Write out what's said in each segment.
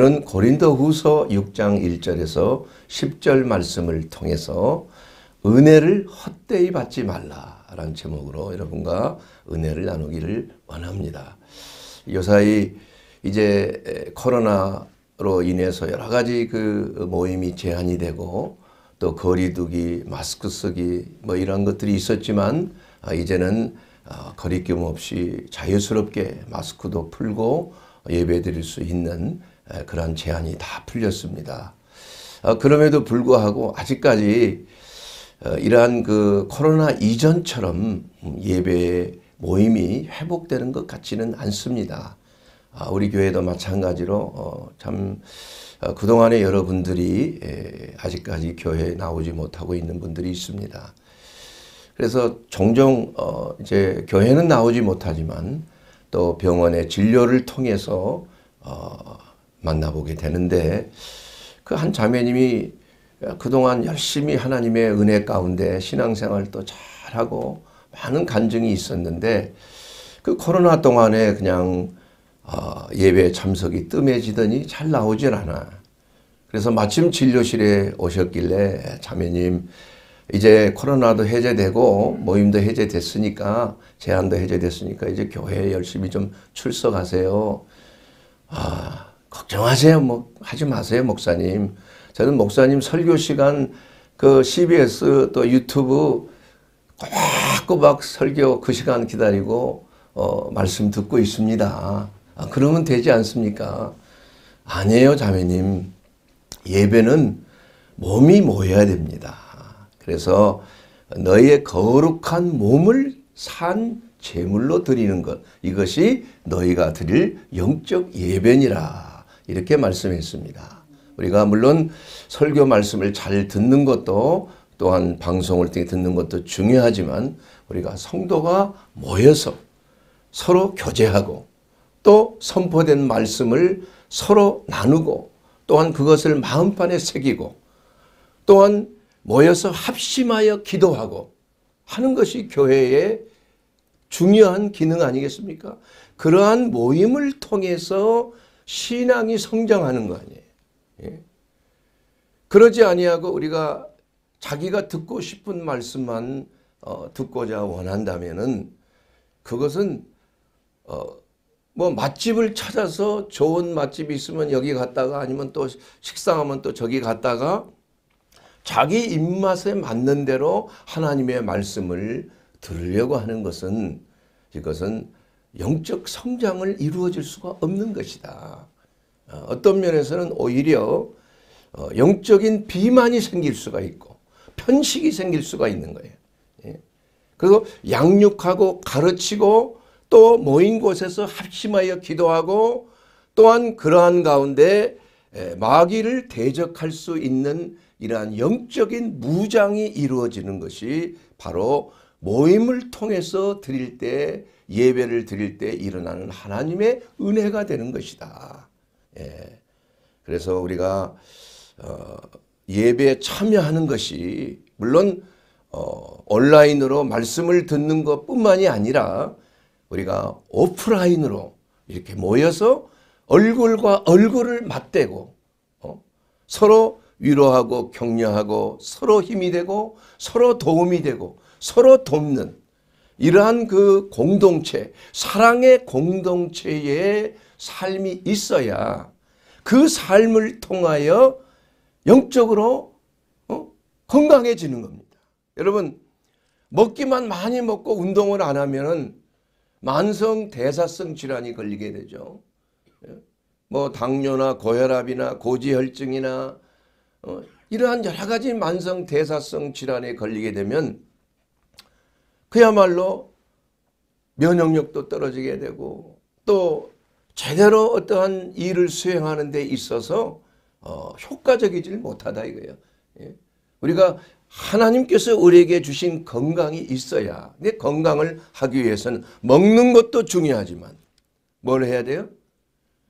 은 고린도후서 6장 1절에서 10절 말씀을 통해서 은혜를 헛되이 받지 말라라는 제목으로 여러분과 은혜를 나누기를 원합니다. 요사이 이제 코로나로 인해서 여러 가지 그 모임이 제한이 되고 또 거리두기, 마스크 쓰기 뭐 이런 것들이 있었지만 아, 이제는 아, 거리낌 없이 자유스럽게 마스크도 풀고 예배 드릴 수 있는 그런 제한이 다 풀렸습니다. 어, 그럼에도 불구하고 아직까지 어, 이러한 그 코로나 이전처럼 예배 모임이 회복되는 것 같지는 않습니다. 아, 우리 교회도 마찬가지로 어, 참 그동안에 여러분들이 아직까지 교회에 나오지 못하고 있는 분들이 있습니다. 그래서 종종 이제 교회는 나오지 못하지만 또 병원의 진료를 통해서 만나보게 되는데 그 한 자매님이 그동안 열심히 하나님의 은혜 가운데 신앙생활도 잘하고 많은 간증이 있었는데 그 코로나 동안에 그냥 어 예배 참석이 뜸해지더니 잘 나오질 않아. 그래서 마침 진료실에 오셨길래 자매님 이제 코로나도 해제되고 모임도 해제됐으니까 제한도 해제됐으니까 이제 교회에 열심히 좀 출석하세요. 아 걱정하세요. 뭐 하지 마세요, 목사님. 저는 목사님 설교 시간 그 CBS 또 유튜브 꼬박꼬박 설교 그 시간 기다리고 어, 말씀 듣고 있습니다. 아, 그러면 되지 않습니까? 아니에요, 자매님. 예배는 몸이 모여야 됩니다. 그래서 너의 거룩한 몸을 산 제물로 드리는 것 이것이 너희가 드릴 영적 예배니라. 이렇게 말씀했습니다. 우리가 물론 설교 말씀을 잘 듣는 것도 또한 방송을 통해 듣는 것도 중요하지만 우리가 성도가 모여서 서로 교제하고 또 선포된 말씀을 서로 나누고 또한 그것을 마음판에 새기고 또한 모여서 합심하여 기도하고 하는 것이 교회의 중요한 기능 아니겠습니까? 그러한 모임을 통해서 신앙이 성장하는 거 아니에요. 예? 그러지 아니하고 우리가 자기가 듣고 싶은 말씀만 어, 듣고자 원한다면은 그것은 어, 뭐 맛집을 찾아서 좋은 맛집이 있으면 여기 갔다가 아니면 또 식상하면 또 저기 갔다가 자기 입맛에 맞는 대로 하나님의 말씀을 들으려고 하는 것은 이것은 영적 성장을 이루어질 수가 없는 것이다. 어, 어떤 면에서는 오히려 어, 영적인 비만이 생길 수가 있고 편식이 생길 수가 있는 거예요. 예. 그리고 양육하고 가르치고 또 모인 곳에서 합심하여 기도하고 또한 그러한 가운데 마귀를 대적할 수 있는 이러한 영적인 무장이 이루어지는 것이 바로 모임을 통해서 드릴 때 예배를 드릴 때 일어나는 하나님의 은혜가 되는 것이다. 예. 그래서 우리가 어, 예배에 참여하는 것이 물론 어, 온라인으로 말씀을 듣는 것뿐만이 아니라 우리가 오프라인으로 이렇게 모여서 얼굴과 얼굴을 맞대고 어? 서로 위로하고 격려하고 서로 힘이 되고 서로 도움이 되고 서로 돕는 이러한 그 공동체, 사랑의 공동체의 삶이 있어야 그 삶을 통하여 영적으로 어? 건강해지는 겁니다. 여러분 먹기만 많이 먹고 운동을 안 하면 만성 대사성 질환이 걸리게 되죠. 예? 뭐 당뇨나 고혈압이나 고지혈증이나 어, 이러한 여러 가지 만성 대사성 질환에 걸리게 되면 그야말로 면역력도 떨어지게 되고 또 제대로 어떠한 일을 수행하는 데 있어서 어, 효과적이질 못하다 이거예요. 예? 우리가 하나님께서 우리에게 주신 건강이 있어야 내 건강을 하기 위해서는 먹는 것도 중요하지만 뭘 해야 돼요?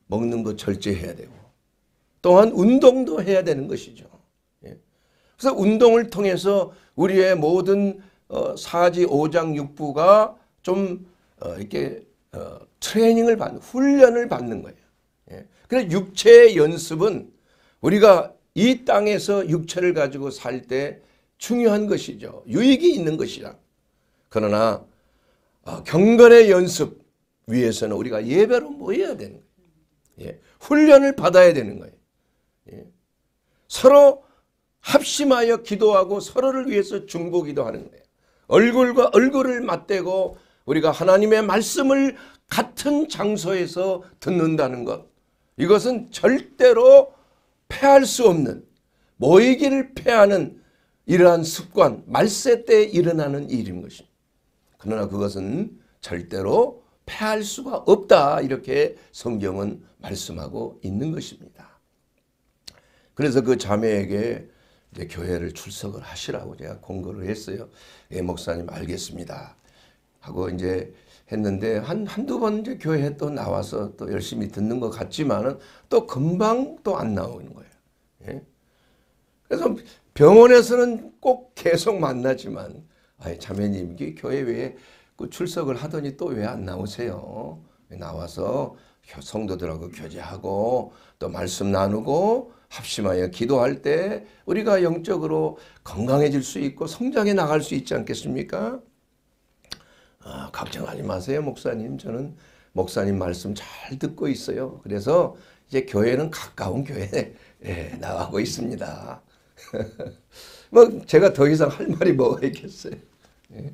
먹는 거 절제해야 되고 또한 운동도 해야 되는 것이죠. 예? 그래서 운동을 통해서 우리의 모든 어, 사지 5장 6부가 좀 어, 이렇게 어, 트레이닝을 받는 훈련을 받는 거예요. 예. 그래서 육체의 연습은 우리가 이 땅에서 육체를 가지고 살 때 중요한 것이죠. 유익이 있는 것이다. 그러나 경건의 연습 위해서는 우리가 예배로 모여야 되는 거예요. 예. 훈련을 받아야 되는 거예요. 예. 서로 합심하여 기도하고 서로를 위해서 중보기도 하는 거예요. 얼굴과 얼굴을 맞대고 우리가 하나님의 말씀을 같은 장소에서 듣는다는 것. 이것은 절대로 패할 수 없는 모이기를 패하는 이러한 습관, 말세 때 일어나는 일인 것입니다. 그러나 그것은 절대로 패할 수가 없다 이렇게 성경은 말씀하고 있는 것입니다. 그래서 그 자매에게 교회를 출석을 하시라고 제가 공고를 했어요. 예, 목사님 알겠습니다. 하고 이제 했는데 한 한두 번 이제 교회에 또 나와서 또 열심히 듣는 것 같지만은 또 금방 또 안 나오는 거예요. 예? 그래서 병원에서는 꼭 계속 만나지만 아예 자매님 이 교회 외에 그 출석을 하더니 또 왜 안 나오세요? 나와서 성도들하고 교제하고 또 말씀 나누고 합심하여 기도할 때 우리가 영적으로 건강해질 수 있고 성장해 나갈 수 있지 않겠습니까? 아, 걱정하지 마세요, 목사님. 저는 목사님 말씀 잘 듣고 있어요. 그래서 이제 교회는 가까운 교회에 예, 나가고 있습니다. 뭐 제가 더 이상 할 말이 뭐가 있겠어요. 예.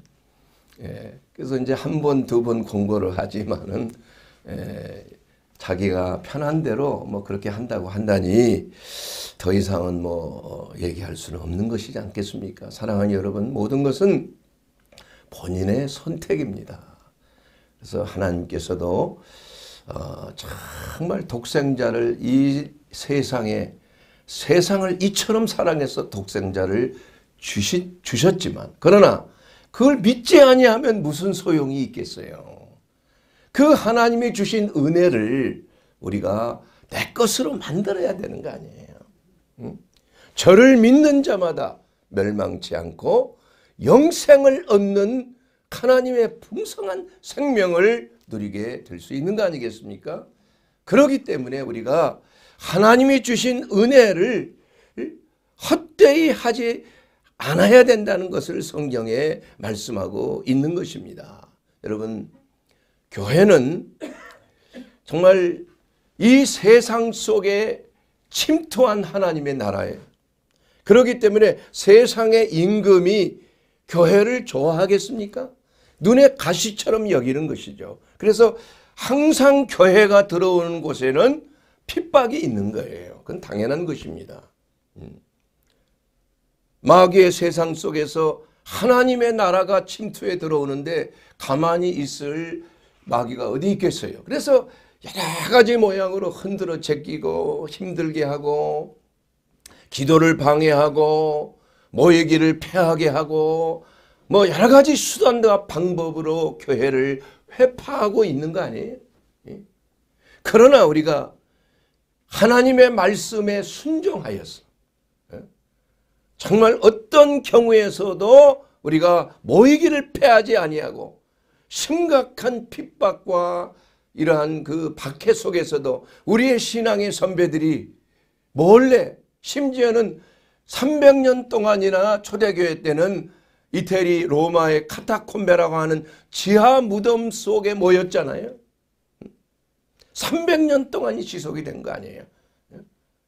예. 그래서 이제 한 번, 두 번 공부를 하지만은 예, 자기가 편한 대로 뭐 그렇게 한다고 한다니 더 이상은 뭐 어, 얘기할 수는 없는 것이지 않겠습니까? 사랑하는 여러분, 모든 것은 본인의 선택입니다. 그래서 하나님께서도 어, 정말 독생자를 이 세상에 세상을 이처럼 사랑해서 독생자를 주신 주셨지만 그러나 그걸 믿지 아니하면 무슨 소용이 있겠어요. 그 하나님이 주신 은혜를 우리가 내 것으로 만들어야 되는 거 아니에요. 저를 믿는 자마다 멸망치 않고 영생을 얻는 하나님의 풍성한 생명을 누리게 될 수 있는 거 아니겠습니까? 그러기 때문에 우리가 하나님이 주신 은혜를 헛되이 하지 않아야 된다는 것을 성경에 말씀하고 있는 것입니다. 여러분 교회는 정말 이 세상 속에 침투한 하나님의 나라에 그렇기 때문에 세상의 임금이 교회를 좋아하겠습니까? 눈에 가시처럼 여기는 것이죠. 그래서 항상 교회가 들어오는 곳에는 핍박이 있는 거예요. 그건 당연한 것입니다. 음. 마귀의 세상 속에서 하나님의 나라가 침투해 들어오는데 가만히 있을 마귀가 어디 있겠어요. 그래서 여러 가지 모양으로 흔들어 제끼고 힘들게 하고 기도를 방해하고 모이기를 패하게 하고 뭐 여러 가지 수단과 방법으로 교회를 회파하고 있는 거 아니에요? 예? 그러나 우리가 하나님의 말씀에 순종하여서 예? 정말 어떤 경우에서도 우리가 모이기를 패하지 아니하고 심각한 핍박과 이러한 그 박해 속에서도 우리의 신앙의 선배들이 몰래 심지어는 300년 동안이나 초대교회 때는 이태리 로마의 카타콤베라고 하는 지하 무덤 속에 모였잖아요. 300년 동안이 지속이 된 거 아니에요.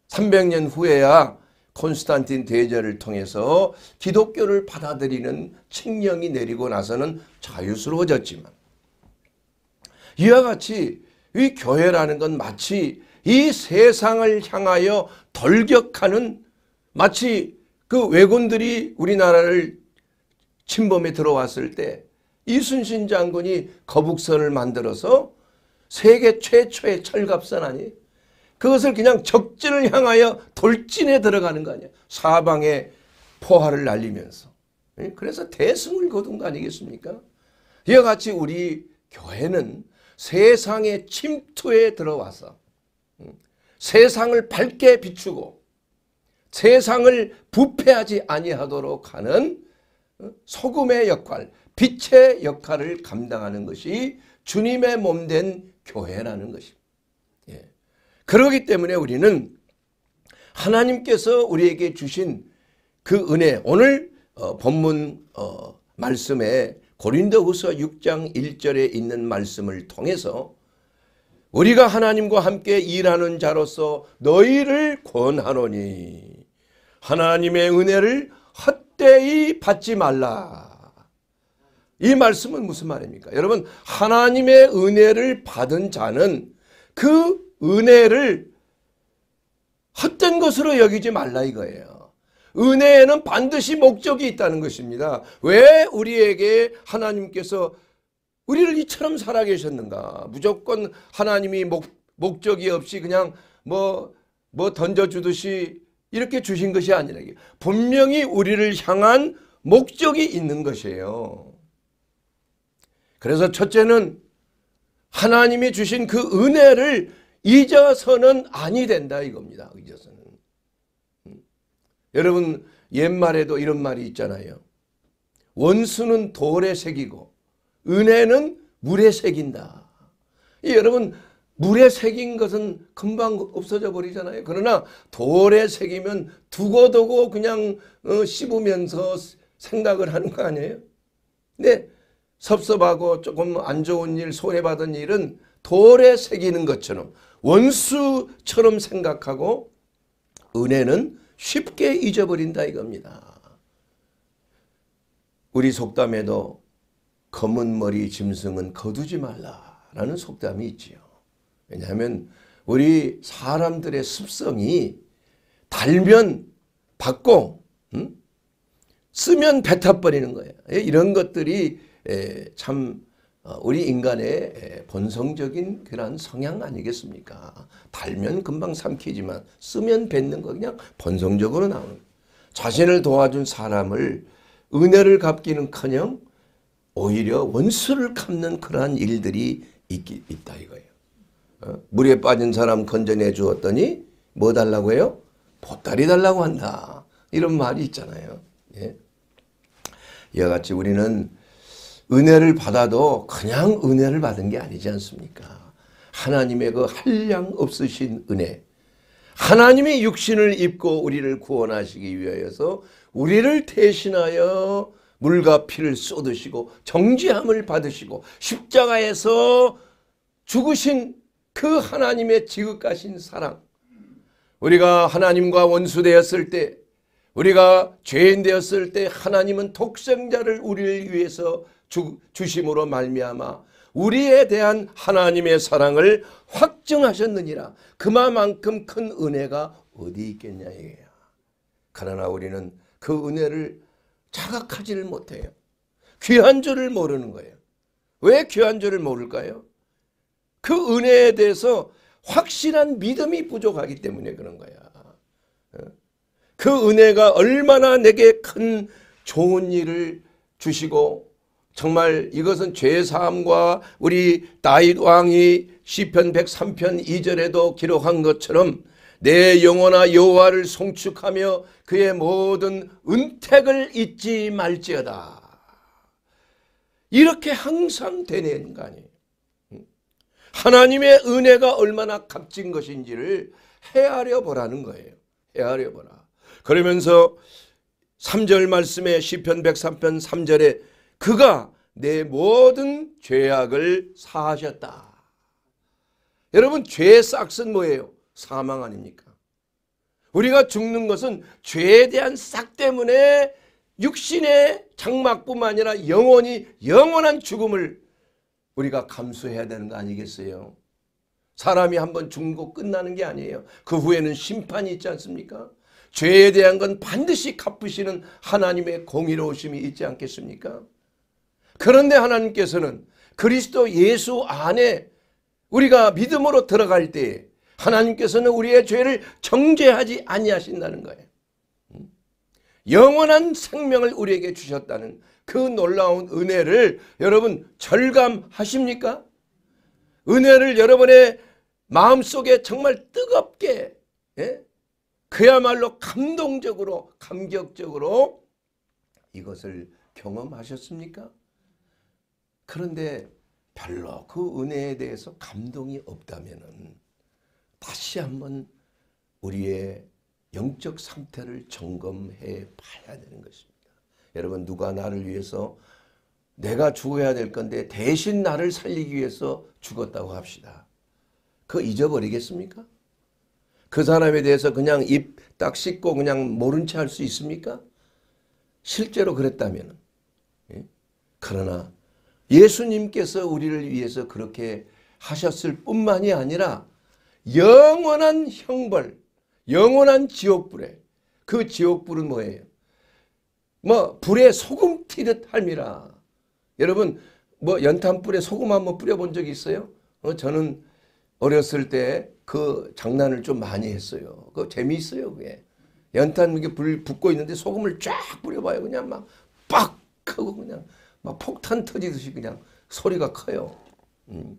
300년 후에야 콘스탄틴 대제를 통해서 기독교를 받아들이는 칙령이 내리고 나서는 자유스러워졌지만 이와 같이 이 교회라는 건 마치 이 세상을 향하여 덜격하는 마치 그 왜군들이 우리나라를 침범에 들어왔을 때 이순신 장군이 거북선을 만들어서 세계 최초의 철갑선 아니 그것을 그냥 적진을 향하여 돌진에 들어가는 거 아니야. 사방에 포화를 날리면서. 예? 그래서 대승을 거둔 거 아니겠습니까? 이와 같이 우리 교회는 세상의 침투에 들어와서 음, 세상을 밝게 비추고 세상을 부패하지 아니하도록 하는 어, 소금의 역할, 빛의 역할을 감당하는 것이 주님의 몸 된 교회라는 것입니다. 그러기 때문에 우리는 하나님께서 우리에게 주신 그 은혜 오늘 어, 본문 어, 말씀에 고린도후서 6장 1절에 있는 말씀을 통해서 우리가 하나님과 함께 일하는 자로서 너희를 권하노니 하나님의 은혜를 헛되이 받지 말라. 이 말씀은 무슨 말입니까? 여러분 하나님의 은혜를 받은 자는 그 은혜를 헛된 것으로 여기지 말라 이거예요. 은혜에는 반드시 목적이 있다는 것입니다. 왜 우리에게 하나님께서 우리를 이처럼 살아계셨는가? 무조건 하나님이 목, 목적이 없이 그냥 뭐, 뭐 던져주듯이 이렇게 주신 것이 아니라 분명히 우리를 향한 목적이 있는 것이에요. 그래서 첫째는 하나님이 주신 그 은혜를 잊어서는 아니 된다 이겁니다. 잊어서는. 음. 여러분 옛말에도 이런 말이 있잖아요. 원수는 돌에 새기고 은혜는 물에 새긴다. 여러분 물에 새긴 것은 금방 없어져 버리잖아요. 그러나 돌에 새기면 두고두고 그냥 어, 씹으면서 생각을 하는 거 아니에요? 근데 섭섭하고 조금 안 좋은 일, 손해받은 일은 돌에 새기는 것처럼 원수처럼 생각하고 은혜는 쉽게 잊어버린다 이겁니다. 우리 속담에도 검은 머리 짐승은 거두지 말라라는 속담이 있지요. 왜냐하면 우리 사람들의 습성이 달면 받고 음? 쓰면 뱉어버리는 거예요. 예, 이런 것들이 예, 참 어, 우리 인간의 본성적인 그런 성향 아니겠습니까? 달면 금방 삼키지만 쓰면 뱉는 거 그냥 본성적으로 나오는 자신을 도와준 사람을 은혜를 갚기는커녕 오히려 원수를 갚는 그러한 일들이 있, 있다 이거예요. 어? 물에 빠진 사람 건져내 주었더니 뭐 달라고 해요? 보따리 달라고 한다. 이런 말이 있잖아요. 예? 이와 같이 우리는 은혜를 받아도 그냥 은혜를 받은 게 아니지 않습니까? 하나님의 그 한량 없으신 은혜. 하나님의 육신을 입고 우리를 구원하시기 위하여서 우리를 대신하여 물과 피를 쏟으시고 정죄함을 받으시고 십자가에서 죽으신 그 하나님의 지극하신 사랑. 우리가 하나님과 원수되었을 때 우리가 죄인 되었을 때 하나님은 독생자를 우리를 위해서 주, 주심으로 말미암아 우리에 대한 하나님의 사랑을 확증하셨느니라 그만큼 마큰 은혜가 어디 있겠냐 이게야 그러나 우리는 그 은혜를 자각하지를 못해요 귀한 줄을 모르는 거예요 왜 귀한 줄을 모를까요? 그 은혜에 대해서 확실한 믿음이 부족하기 때문에 그런 거야 어? 그 은혜가 얼마나 내게 큰 좋은 일을 주시고 정말 이것은 죄사함과 우리 다윗 왕이 시편 103편 2절에도 기록한 것처럼 내 영혼아 여호와를 송축하며 그의 모든 은택을 잊지 말지어다. 이렇게 항상 되는 거 아니에요. 하나님의 은혜가 얼마나 값진 것인지를 헤아려 보라는 거예요. 헤아려 보라. 그러면서 3절 말씀에 시편 103편 3절에 그가 내 모든 죄악을 사하셨다. 여러분 죄 싹은 뭐예요? 사망 아닙니까? 우리가 죽는 것은 죄에 대한 싹 때문에 육신의 장막뿐만 아니라 영원히 영원한 죽음을 우리가 감수해야 되는 거 아니겠어요? 사람이 한번 죽고 끝나는 게 아니에요. 그 후에는 심판이 있지 않습니까? 죄에 대한 건 반드시 갚으시는 하나님의 공의로우심이 있지 않겠습니까? 그런데 하나님께서는 그리스도 예수 안에 우리가 믿음으로 들어갈 때 하나님께서는 우리의 죄를 정죄하지 아니하신다는 거예요. 영원한 생명을 우리에게 주셨다는 그 놀라운 은혜를 여러분 절감하십니까? 은혜를 여러분의 마음속에 정말 뜨겁게 예? 그야말로 감동적으로 감격적으로 이것을 경험하셨습니까? 그런데 별로 그 은혜에 대해서 감동이 없다면은 다시 한번 우리의 영적 상태를 점검해 봐야 되는 것입니다. 여러분 누가 나를 위해서 내가 죽어야 될 건데 대신 나를 살리기 위해서 죽었다고 합시다. 그 잊어버리겠습니까? 그 사람에 대해서 그냥 입 딱 씻고 그냥 모른 채 할 수 있습니까? 실제로 그랬다면 예? 그러나 예수님께서 우리를 위해서 그렇게 하셨을 뿐만이 아니라 영원한 형벌, 영원한 지옥불에 그 지옥불은 뭐예요? 뭐 불에 소금 튀듯 할미라. 여러분 뭐 연탄불에 소금 한번 뿌려본 적 있어요? 어, 저는 어렸을 때 그 장난을 좀 많이 했어요. 그 재미있어요 그게. 연탄 불 붙고 있는데 소금을 쫙 뿌려봐요. 그냥 막 빡 하고 그냥 막 폭탄 터지듯이 그냥 소리가 커요. 음.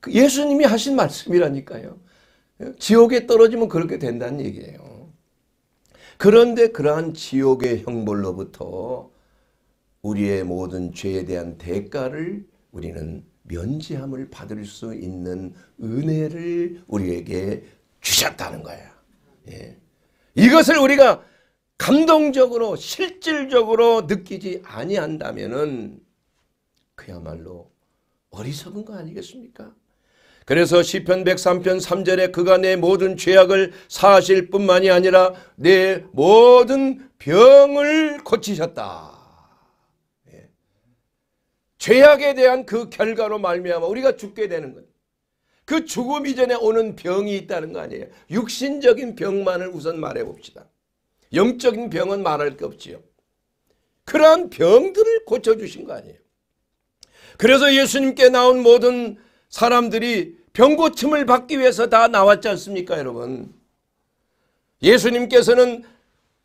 그 예수님이 하신 말씀이라니까요. 지옥에 떨어지면 그렇게 된다는 얘기예요. 그런데 그러한 지옥의 형벌로부터 우리의 모든 죄에 대한 대가를 우리는 면제함을 받을 수 있는 은혜를 우리에게 주셨다는 거야. 예. 이것을 우리가 감동적으로 실질적으로 느끼지 아니한다면은 그야말로 어리석은 거 아니겠습니까? 그래서 시편 103편 3절에 그가 내 모든 죄악을 사실 뿐만이 아니라 내 모든 병을 고치셨다. 예. 죄악에 대한 그 결과로 말미암아 우리가 죽게 되는 거그 죽음 이전에 오는 병이 있다는 거 아니에요. 육신적인 병만을 우선 말해 봅시다. 영적인 병은 말할 게 없지요. 그러한 병들을 고쳐주신 거 아니에요. 그래서 예수님께 나온 모든 사람들이 병고침을 받기 위해서 다 나왔지 않습니까 여러분. 예수님께서는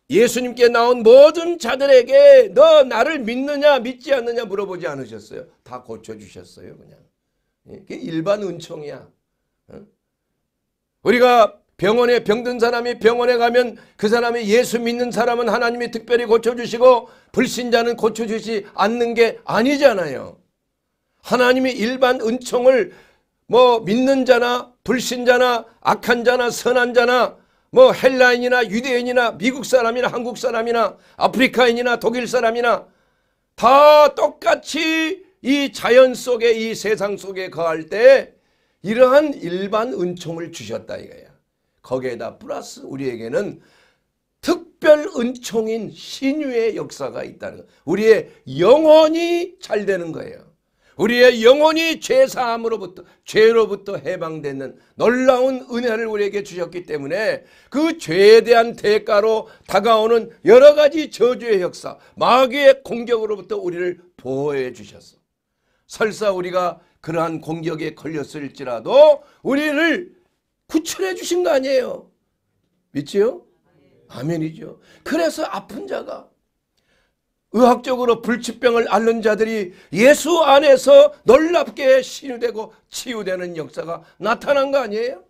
예수님께 나온 모든 자들에게 너 나를 믿느냐 믿지 않느냐 물어보지 않으셨어요. 다 고쳐주셨어요 그냥. 일반 은총이야. 우리가 병원에 병든 사람이 병원에 가면 그 사람이 예수 믿는 사람은 하나님이 특별히 고쳐주시고 불신자는 고쳐주지 않는 게 아니잖아요. 하나님이 일반 은총을 뭐 믿는 자나 불신자나 악한 자나 선한 자나 뭐 헬라인이나 유대인이나 미국 사람이나 한국 사람이나 아프리카인이나 독일 사람이나 다 똑같이 이 자연 속에 이 세상 속에 거할 때 이러한 일반 은총을 주셨다 이거예요. 거기에다 플러스 우리에게는 특별 은총인 신유의 역사가 있다는 것. 우리의 영혼이 잘 되는 거예요. 우리의 영혼이 죄사함으로부터 죄로부터 해방되는 놀라운 은혜를 우리에게 주셨기 때문에 그 죄에 대한 대가로 다가오는 여러 가지 저주의 역사, 마귀의 공격으로부터 우리를 보호해 주셨어. 설사 우리가 그러한 공격에 걸렸을지라도 우리를 구출해 주신 거 아니에요. 믿지요? 아멘이죠. 그래서 아픈 자가 의학적으로 불치병을 앓는 자들이 예수 안에서 놀랍게 치유되고 치유되는 역사가 나타난 거 아니에요?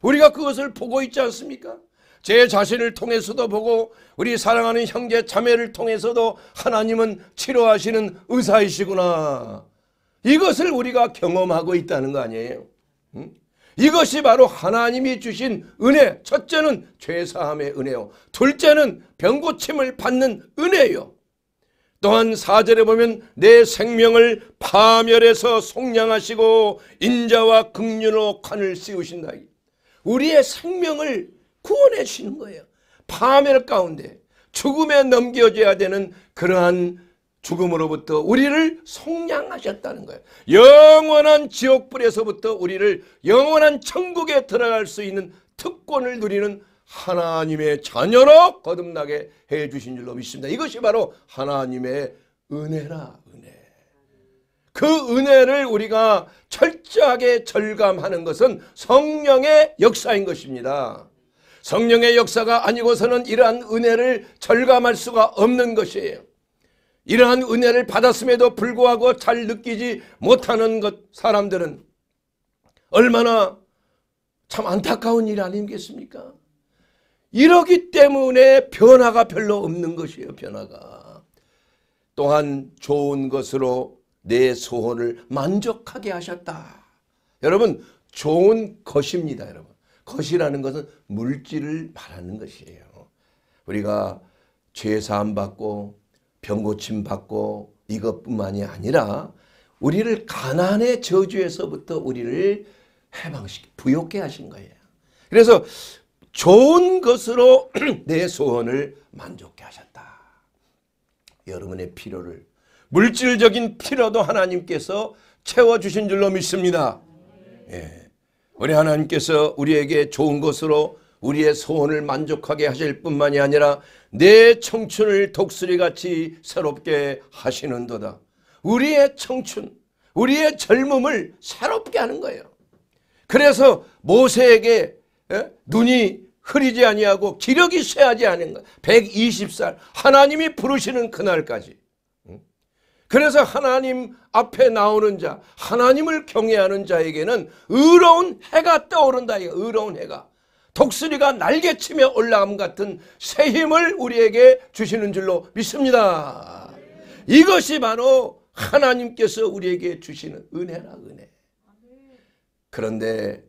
우리가 그것을 보고 있지 않습니까? 제 자신을 통해서도 보고 우리 사랑하는 형제 자매를 통해서도 하나님은 치료하시는 의사이시구나. 이것을 우리가 경험하고 있다는 거 아니에요? 이것이 바로 하나님이 주신 은혜. 첫째는 죄사함의 은혜요. 둘째는 병고침을 받는 은혜요. 또한 사절에 보면 내 생명을 파멸해서 속량하시고 인자와 극률로 관을 씌우신다. 우리의 생명을 구원해 주시는 거예요. 파멸 가운데 죽음에 넘겨져야 되는 그러한 죽음으로부터 우리를 속량하셨다는 거예요. 영원한 지옥불에서부터 우리를 영원한 천국에 들어갈 수 있는 특권을 누리는 하나님의 자녀로 거듭나게 해 주신 줄로 믿습니다. 이것이 바로 하나님의 은혜라 은혜. 그 은혜를 우리가 철저하게 절감하는 것은 성령의 역사인 것입니다. 성령의 역사가 아니고서는 이러한 은혜를 절감할 수가 없는 것이에요. 이러한 은혜를 받았음에도 불구하고 잘 느끼지 못하는 것 사람들은 얼마나 참 안타까운 일 아니겠습니까? 이러기 때문에 변화가 별로 없는 것이에요. 변화가. 또한 좋은 것으로 내 소원을 만족하게 하셨다. 여러분 좋은 것입니다. 여러분. 것이라는 것은 물질을 말하는 것이에요. 우리가 죄사함 받고 병 고침 받고 이것뿐만이 아니라 우리를 가난의 저주에서부터 우리를 해방시키 부욕케 하신 거예요. 그래서 좋은 것으로 내 소원을 만족해 하셨다. 여러분의 필요를 물질적인 필요도 하나님께서 채워주신 줄로 믿습니다. 예. 우리 하나님께서 우리에게 좋은 것으로 우리의 소원을 만족하게 하실 뿐만이 아니라 내 청춘을 독수리같이 새롭게 하시는도다. 우리의 청춘, 우리의 젊음을 새롭게 하는 거예요. 그래서 모세에게 눈이 흐리지 아니하고 기력이 쇠하지 않은 것. 120살 하나님이 부르시는 그날까지. 그래서 하나님 앞에 나오는 자, 하나님을 경외하는 자에게는 의로운 해가 떠오른다. 의로운 해가. 독수리가 날개치며 올라감 같은 새 힘을 우리에게 주시는 줄로 믿습니다. 이것이 바로 하나님께서 우리에게 주시는 은혜라 은혜. 그런데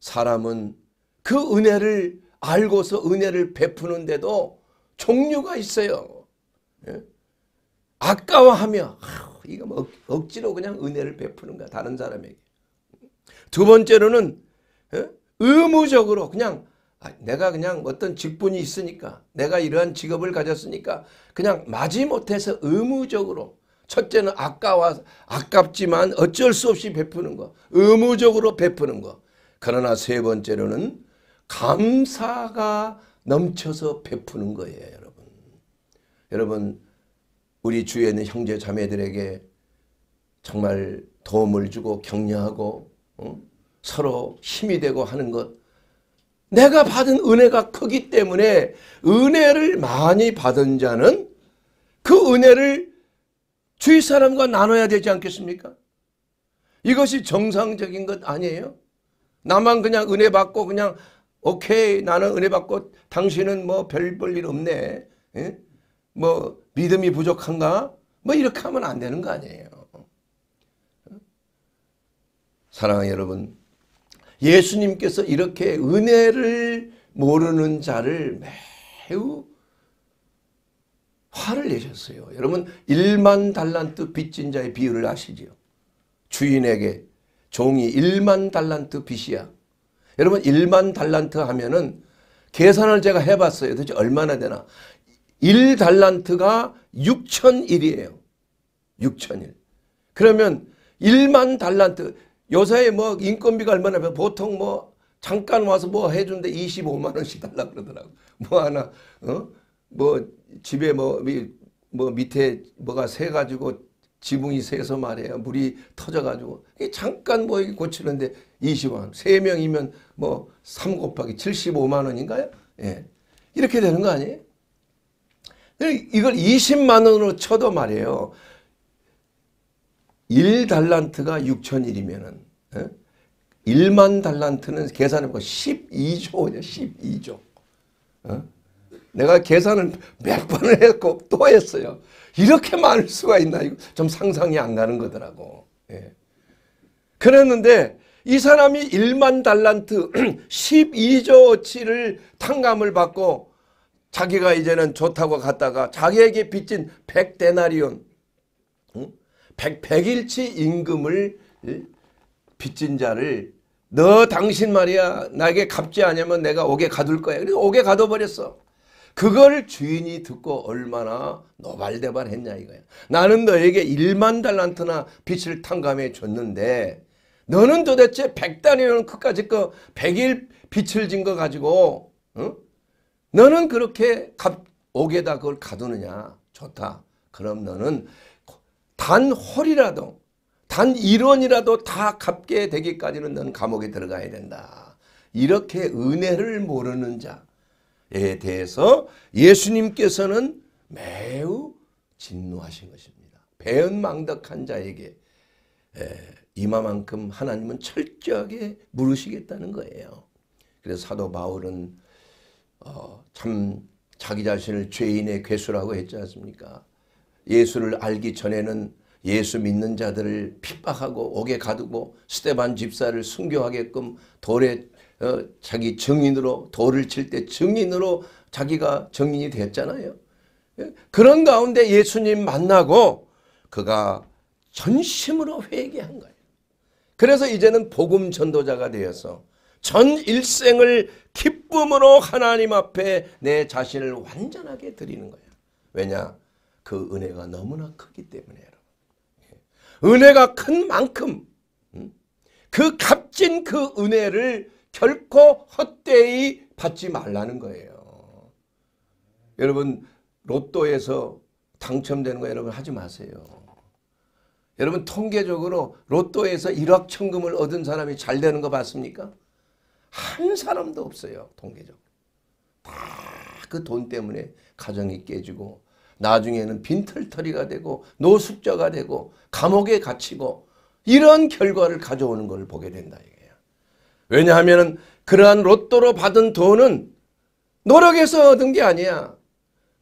사람은 그 은혜를 알고서 은혜를 베푸는데도 종류가 있어요. 예? 아까워하며 이거 뭐 억지로 그냥 은혜를 베푸는 거 다른 사람에게. 두 번째로는 예? 의무적으로 그냥 아, 내가 그냥 어떤 직분이 있으니까 내가 이러한 직업을 가졌으니까 그냥 마지못해서 의무적으로 첫째는 아까와 아깝지만 어쩔 수 없이 베푸는 거 의무적으로 베푸는 거 그러나 세 번째로는 감사가 넘쳐서 베푸는 거예요 여러분 여러분 우리 주위에 있는 형제 자매들에게 정말 도움을 주고 격려하고 응? 서로 힘이 되고 하는 것. 내가 받은 은혜가 크기 때문에 은혜를 많이 받은 자는 그 은혜를 주위 사람과 나눠야 되지 않겠습니까? 이것이 정상적인 것 아니에요? 나만 그냥 은혜 받고 그냥 오케이 나는 은혜 받고 당신은 뭐 별 볼 일 없네. 예? 뭐 믿음이 부족한가? 뭐 이렇게 하면 안 되는 거 아니에요. 사랑하는 여러분 예수님께서 이렇게 은혜를 모르는 자를 매우 화를 내셨어요. 여러분 1만 달란트 빚진 자의 비유를 아시죠? 주인에게 종이 1만 달란트 빚이야. 여러분 1만 달란트 하면은 계산을 제가 해봤어요. 도대체 얼마나 되나. 1달란트가 6천일이에요 6천일. 그러면 1만 달란트 요새 뭐 인건비가 얼마나 보통 뭐 잠깐 와서 뭐 해준데 25만 원씩 달라 그러더라고. 뭐 하나 어? 뭐 집에 뭐, 미, 뭐 밑에 뭐가 새 가지고 지붕이 새서 말이에 물이 터져 가지고 잠깐 뭐 고치는데 20만 원. 명이면뭐3 곱하기 75만 원인가요? 예. 이렇게 되는 거 아니에요? 이걸 20만 원으로 쳐도 말이에요. 1달란트가 6천일이면은 1만 예? 달란트는 계산해보고 12조 원 12조 내가 계산을 몇 번을 했고 또 했어요 이렇게 많을 수가 있나 이거 좀 상상이 안 가는 거더라고 예. 그랬는데 이 사람이 1만 달란트 1 2조치를 탕감을 받고 자기가 이제는 좋다고 갔다가 자기에게 빚진 100데나리온 응? 백, 0일치 임금을 빚진 자를 너 당신 말이야 나에게 갚지 않으면 내가 옥에 가둘 거야. 그래서 옥에 가둬버렸어. 그걸 주인이 듣고 얼마나 노발대발했냐 이거야. 나는 너에게 1만 달란트나 빚을 탕감해 줬는데 너는 도대체 100단이면 끝까지거 100일 빚을 진 거 가지고 응? 어? 너는 그렇게 값, 옥에다 그걸 가두느냐. 좋다. 그럼 너는 단허리라도단일원이라도다 갚게 되기까지는 넌 감옥에 들어가야 된다. 이렇게 은혜를 모르는 자에 대해서 예수님께서는 매우 진노하신 것입니다. 배은망덕한 자에게 이마만큼 하나님은 철저하게 물으시겠다는 거예요. 그래서 사도 바울은 어, 참 자기 자신을 죄인의 괴수라고 했지 않습니까? 예수를 알기 전에는 예수 믿는 자들을 핍박하고 옥에 가두고 스테반 집사를 순교하게끔 돌에 어, 자기 증인으로 돌을 칠 때 증인으로 자기가 증인이 됐잖아요. 예? 그런 가운데 예수님 만나고 그가 전심으로 회개한 거예요. 그래서 이제는 복음 전도자가 되어서 전 일생을 기쁨으로 하나님 앞에 내 자신을 완전하게 드리는 거예요. 왜냐? 그 은혜가 너무나 크기 때문에 여러분. 예. 은혜가 큰 만큼 음? 그 값진 그 은혜를 결코 헛되이 받지 말라는 거예요. 여러분 로또에서 당첨되는 거 여러분 하지 마세요. 여러분 통계적으로 로또에서 1억 천금을 얻은 사람이 잘 되는 거 봤습니까? 한 사람도 없어요. 통계적으로. 다 그 돈 때문에 가정이 깨지고 나중에는 빈털터리가 되고 노숙자가 되고 감옥에 갇히고 이런 결과를 가져오는 것을 보게 된다 이거예요. 왜냐하면 그러한 로또로 받은 돈은 노력해서 얻은 게 아니야.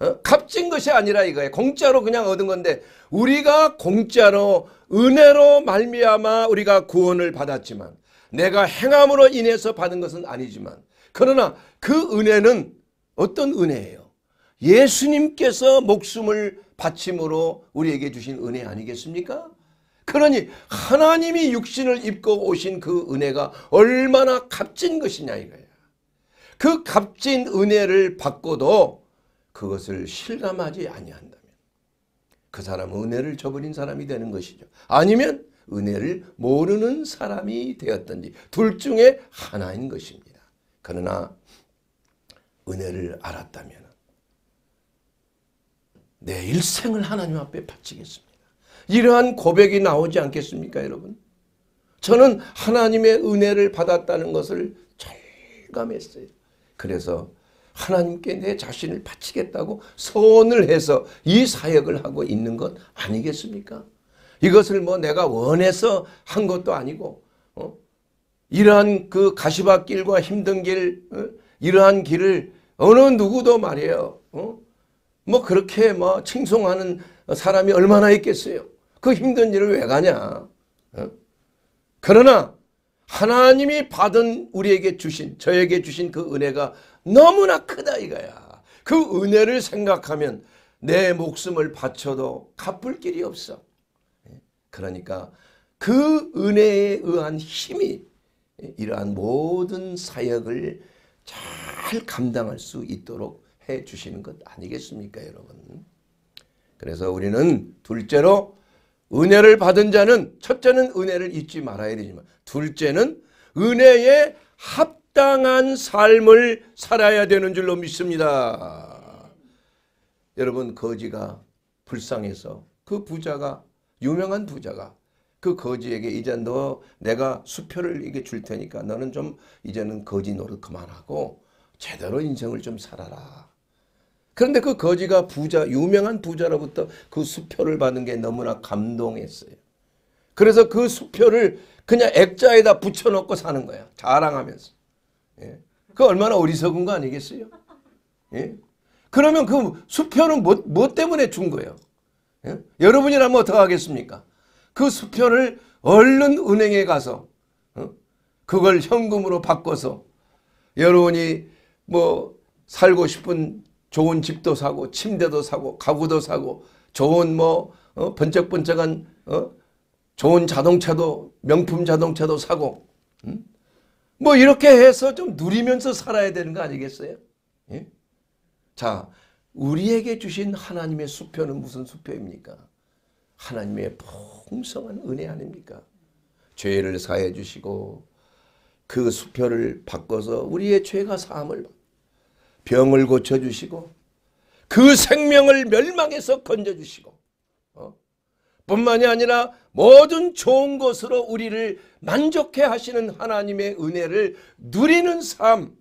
어? 값진 것이 아니라 이거예요. 공짜로 그냥 얻은 건데 우리가 공짜로 은혜로 말미암아 우리가 구원을 받았지만 내가 행함으로 인해서 받은 것은 아니지만 그러나 그 은혜는 어떤 은혜예요? 예수님께서 목숨을 바침으로 우리에게 주신 은혜 아니겠습니까? 그러니 하나님이 육신을 입고 오신 그 은혜가 얼마나 값진 것이냐 이거예요. 그 값진 은혜를 받고도 그것을 실감하지 아니한다면 그 사람은 은혜를 저버린 사람이 되는 것이죠. 아니면 은혜를 모르는 사람이 되었든지 둘 중에 하나인 것입니다. 그러나 은혜를 알았다면 내 일생을 하나님 앞에 바치겠습니다. 이러한 고백이 나오지 않겠습니까, 여러분? 저는 하나님의 은혜를 받았다는 것을 절감했어요. 그래서 하나님께 내 자신을 바치겠다고 서원을 해서 이 사역을 하고 있는 것 아니겠습니까? 이것을 뭐 내가 원해서 한 것도 아니고 어? 이러한 그 가시밭길과 힘든 길 어? 이러한 길을 어느 누구도 말이에요. 어? 뭐 그렇게 뭐 칭송하는 사람이 얼마나 있겠어요. 그 힘든 일을 왜 가냐. 어? 그러나 하나님이 받은 우리에게 주신 저에게 주신 그 은혜가 너무나 크다 이거야. 그 은혜를 생각하면 내 목숨을 바쳐도 갚을 길이 없어. 예? 그러니까 그 은혜에 의한 힘이 이러한 모든 사역을 잘 감당할 수 있도록 해 주시는 것 아니겠습니까, 여러분? 그래서 우리는 둘째로 은혜를 받은 자는 첫째는 은혜를 잊지 말아야 되지만 둘째는 은혜에 합당한 삶을 살아야 되는 줄로 믿습니다. 여러분 거지가 불쌍해서 그 부자가 유명한 부자가 그 거지에게 이제 너 내가 수표를 이게 줄 테니까 너는 좀 이제는 거지 노릇 그만하고 제대로 인생을 좀 살아라. 그런데 그 거지가 부자, 유명한 부자로부터 그 수표를 받은 게 너무나 감동했어요. 그래서 그 수표를 그냥 액자에다 붙여놓고 사는 거야. 자랑하면서. 예. 그 얼마나 어리석은 거 아니겠어요? 예? 그러면 그 수표는 뭐, 뭐 때문에 준 거예요? 예? 여러분이라면 어떡하겠습니까? 그 수표를 얼른 은행에 가서 어? 그걸 현금으로 바꿔서 여러분이 뭐 살고 싶은 좋은 집도 사고 침대도 사고 가구도 사고 좋은 뭐 어? 번쩍번쩍한 어? 좋은 자동차도 명품 자동차도 사고 음? 뭐 이렇게 해서 좀 누리면서 살아야 되는 거 아니겠어요? 예? 자 우리에게 주신 하나님의 수표는 무슨 수표입니까? 하나님의 풍성한 은혜 아닙니까? 죄를 사해 주시고 그 수표를 바꿔서 우리의 죄가 사함을 병을 고쳐주시고 그 생명을 멸망해서 건져주시고 어? 뿐만이 아니라 모든 좋은 것으로 우리를 만족해 하시는 하나님의 은혜를 누리는 삶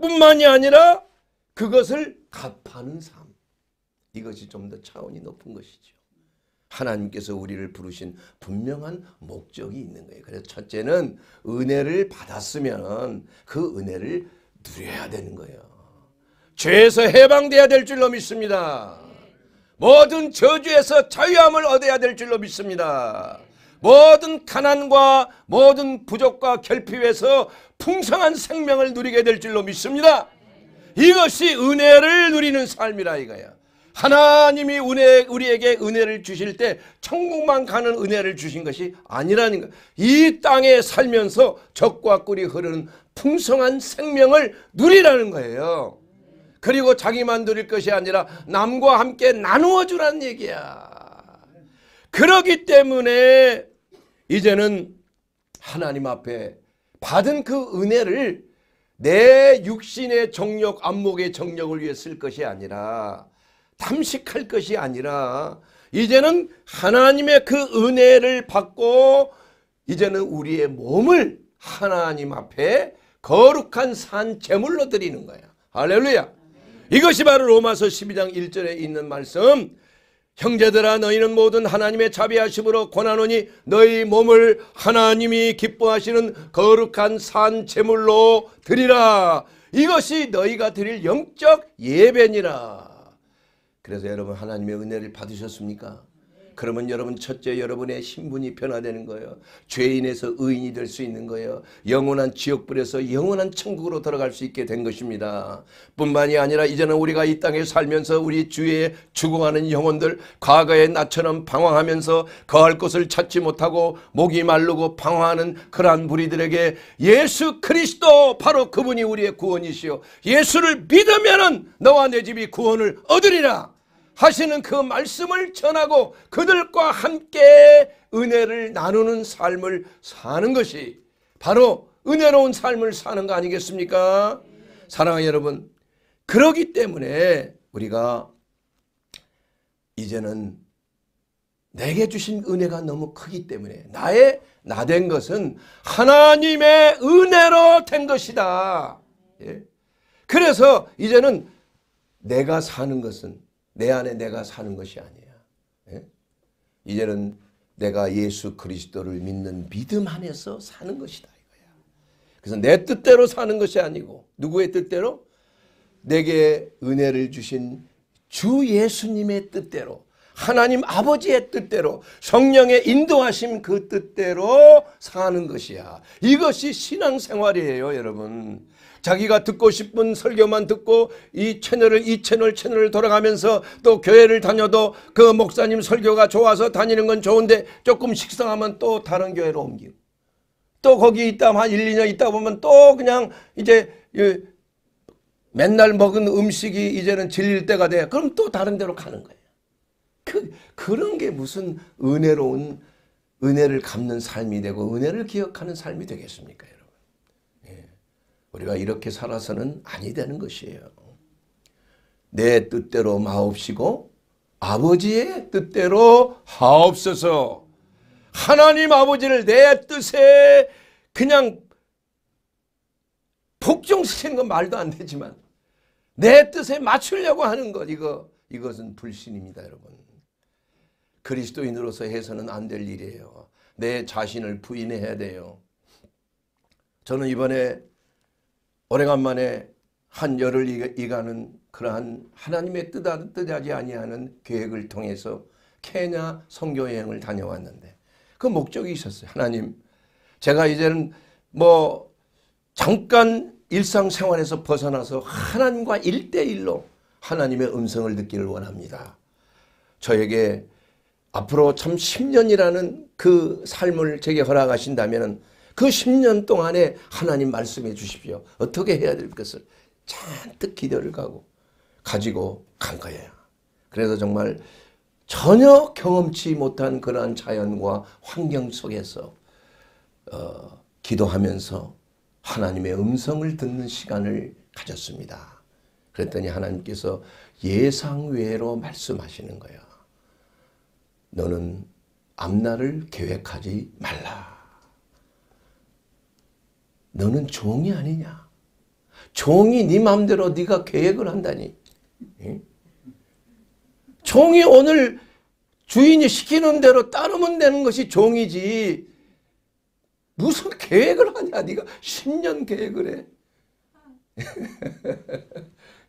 뿐만이 아니라 그것을 갚아는 삶 이것이 좀 더 차원이 높은 것이죠. 하나님께서 우리를 부르신 분명한 목적이 있는 거예요. 그래서 첫째는 은혜를 받았으면 그 은혜를 누려야 되는 거예요. 죄에서 해방돼야 될 줄로 믿습니다. 모든 저주에서 자유함을 얻어야 될 줄로 믿습니다. 모든 가난과 모든 부족과 결핍에서 풍성한 생명을 누리게 될 줄로 믿습니다. 이것이 은혜를 누리는 삶이라 이거야. 하나님이 은혜 우리에게 은혜를 주실 때 천국만 가는 은혜를 주신 것이 아니라는 것. 이 땅에 살면서 적과 꿀이 흐르는 풍성한 생명을 누리라는 거예요. 그리고 자기만 누릴 것이 아니라 남과 함께 나누어 주라는 얘기야. 그러기 때문에 이제는 하나님 앞에 받은 그 은혜를 내 육신의 정력, 안목의 정력을 위해 쓸 것이 아니라 탐식할 것이 아니라 이제는 하나님의 그 은혜를 받고 이제는 우리의 몸을 하나님 앞에 거룩한 산 제물로 드리는 거야. 할렐루야. 이것이 바로 로마서 12장 1절에 있는 말씀. 형제들아 너희는 모든 하나님의 자비하심으로 권하노니 너희 몸을 하나님이 기뻐하시는 거룩한 산 제물로 드리라. 이것이 너희가 드릴 영적 예배니라. 그래서 여러분 하나님의 은혜를 받으셨습니까? 그러면 여러분 첫째 여러분의 신분이 변화되는 거예요. 죄인에서 의인이 될 수 있는 거예요. 영원한 지옥불에서 영원한 천국으로 들어갈 수 있게 된 것입니다. 뿐만이 아니라 이제는 우리가 이 땅에 살면서 우리 주위에 죽어가는 영혼들 과거에 나처럼 방황하면서 거할 곳을 찾지 못하고 목이 마르고 방황하는 그러한 무리들에게 예수 그리스도 바로 그분이 우리의 구원이시요 예수를 믿으면 너와 내 집이 구원을 얻으리라. 하시는 그 말씀을 전하고 그들과 함께 은혜를 나누는 삶을 사는 것이 바로 은혜로운 삶을 사는 거 아니겠습니까? 사랑하 여러분, 그러기 때문에 우리가 이제는 내게 주신 은혜가 너무 크기 때문에 나의 나 된 것은 하나님의 은혜로 된 것이다. 예? 그래서 이제는 내가 사는 것은 내 안에 내가 사는 것이 아니야. 예? 이제는 내가 예수 그리스도를 믿는 믿음 안에서 사는 것이다 이거야. 그래서 내 뜻대로 사는 것이 아니고 누구의 뜻대로? 내게 은혜를 주신 주 예수님의 뜻대로 하나님 아버지의 뜻대로 성령의 인도하심 그 뜻대로 사는 것이야. 이것이 신앙생활이에요 여러분. 자기가 듣고 싶은 설교만 듣고 이 채널을 이 채널 채널을 돌아가면서 또 교회를 다녀도 그 목사님 설교가 좋아서 다니는 건 좋은데 조금 식상하면 또 다른 교회로 옮기고 또 거기 있다 한 1, 2년 있다 보면 또 그냥 이제 맨날 먹은 음식이 이제는 질릴 때가 돼. 그럼 또 다른 데로 가는 거예요. 그, 그런 게 무슨 은혜로운 은혜를 갚는 삶이 되고 은혜를 기억하는 삶이 되겠습니까? 우리가 이렇게 살아서는 아니 되는 것이에요. 내 뜻대로 마옵시고 아버지의 뜻대로 하옵소서. 하나님 아버지를 내 뜻에 그냥 복종시키는 건 말도 안 되지만 내 뜻에 맞추려고 하는 것 이거 이것은 불신입니다, 여러분. 그리스도인으로서 해서는 안 될 일이에요. 내 자신을 부인해야 돼요. 저는 이번에 오래간만에 한 열을 이가는 그러한 하나님의 뜻하듯 아, 뜻하지 아니하는 계획을 통해서 케냐 성교 여행을 다녀왔는데 그 목적이 있었어요. 하나님, 제가 이제는 뭐 잠깐 일상생활에서 벗어나서 하나님과 일대일로 하나님의 음성을 듣기를 원합니다. 저에게 앞으로 참 10년이라는 그 삶을 제게 허락하신다면 그 10년 동안에 하나님 말씀해 주십시오. 어떻게 해야 될 것을 잔뜩 기대를 가고 가지고 간 거예요. 그래서 정말 전혀 경험치 못한 그러한 자연과 환경 속에서 어, 기도하면서 하나님의 음성을 듣는 시간을 가졌습니다. 그랬더니 하나님께서 예상 외로 말씀하시는 거야. 너는 앞날을 계획하지 말라. 너는 종이 아니냐. 종이 네 마음대로 네가 계획을 한다니. 예? 종이 오늘 주인이 시키는 대로 따르면 되는 것이 종이지. 무슨 계획을 하냐. 네가 10년 계획을 해.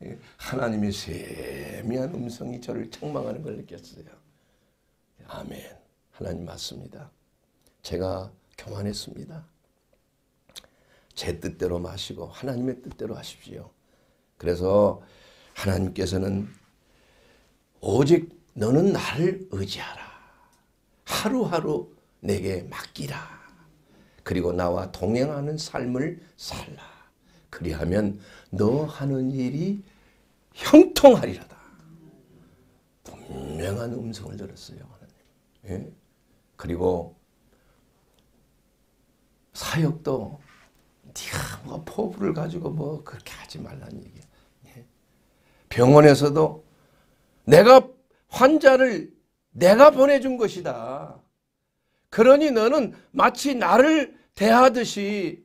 예? 하나님의 세미한 음성이 저를 책망하는 걸 느꼈어요. 아멘. 하나님 맞습니다. 제가 교만했습니다. 제 뜻대로 마시고 하나님의 뜻대로 하십시오. 그래서 하나님께서는 오직 너는 나를 의지하라. 하루하루 내게 맡기라. 그리고 나와 동행하는 삶을 살라. 그리하면 너 하는 일이 형통하리라다. 분명한 음성을 들었어요. 하나님. 예? 그리고 사역도 네가 뭐 포부를 가지고 뭐 그렇게 하지 말라는 얘기야. 예. 병원에서도 내가 환자를 내가 보내준 것이다. 그러니 너는 마치 나를 대하듯이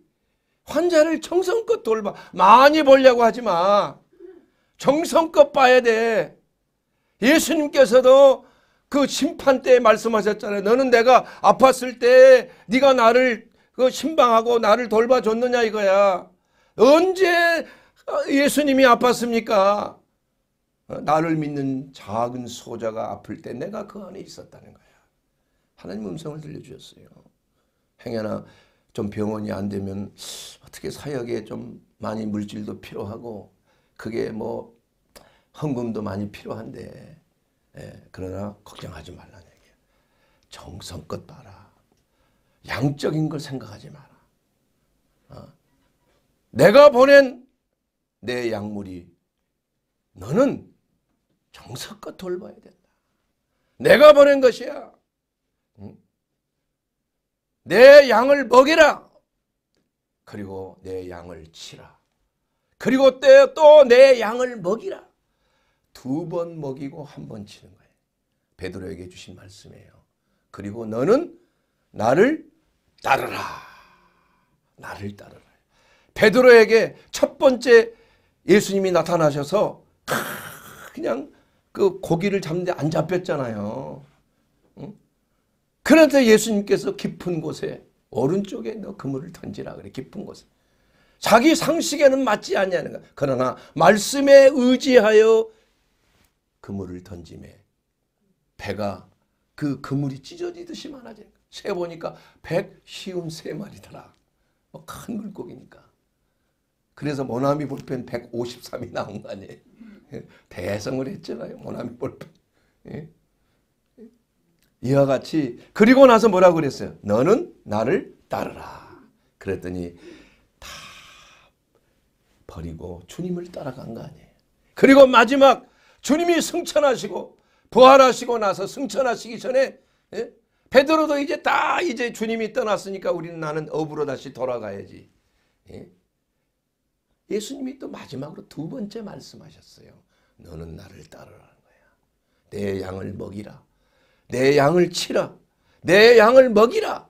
환자를 정성껏 돌봐. 많이 보려고 하지 마. 정성껏 봐야 돼. 예수님께서도 그 심판 때 말씀하셨잖아요. 너는 내가 아팠을 때 네가 나를 그 신방하고 나를 돌봐줬느냐 이거야. 언제 예수님이 아팠습니까? 나를 믿는 작은 소자가 아플 때 내가 그 안에 있었다는 거야. 하나님 음성을 들려주셨어요. 행여나 좀 병원이 안 되면 어떻게 사역에 좀 많이 물질도 필요하고 그게 뭐 헌금도 많이 필요한데 예, 그러나 걱정하지 말라는 얘기야. 정성껏 봐라. 양적인 걸 생각하지 마라. 어? 내가 보낸 내 약물이 너는 정석껏 돌봐야 된다. 내가 보낸 것이야. 내 양을 먹이라. 그리고 내 양을 치라. 그리고 또내 양을 먹이라. 두 번 먹이고 한 번 치는 거예요. 베드로에게 주신 말씀이에요. 그리고 너는 나를 따르라. 나를 따르라. 베드로에게 첫 번째 예수님이 나타나셔서 그냥 그 고기를 잡는데 안 잡혔잖아요. 그런데 예수님께서 깊은 곳에 오른쪽에 너 그물을 던지라 그래 깊은 곳에 자기 상식에는 맞지 아니하는 가 그러나 말씀에 의지하여 그물을 던짐에 배가 그 그물이 찢어지듯이 많아지 세보니까 153마리더라. 뭐 큰 물고기니까. 그래서 모나미 볼펜 153이 나온 거 아니에요. 예. 대성을 했잖아요. 모나미 볼펜. 예. 이와 같이 그리고 나서 뭐라고 그랬어요? 너는 나를 따르라. 그랬더니 다 버리고 주님을 따라간 거 아니에요. 그리고 마지막 주님이 승천하시고 부활하시고 나서 승천하시기 전에 예? 베드로도 이제 다 이제 주님이 떠났으니까 우리는 나는 업으로 다시 돌아가야지. 예? 수님이또 마지막으로 두 번째 말씀하셨어요. 너는 나를 따르라는 거야. 내 양을 먹이라. 내 양을 치라. 내 양을 먹이라.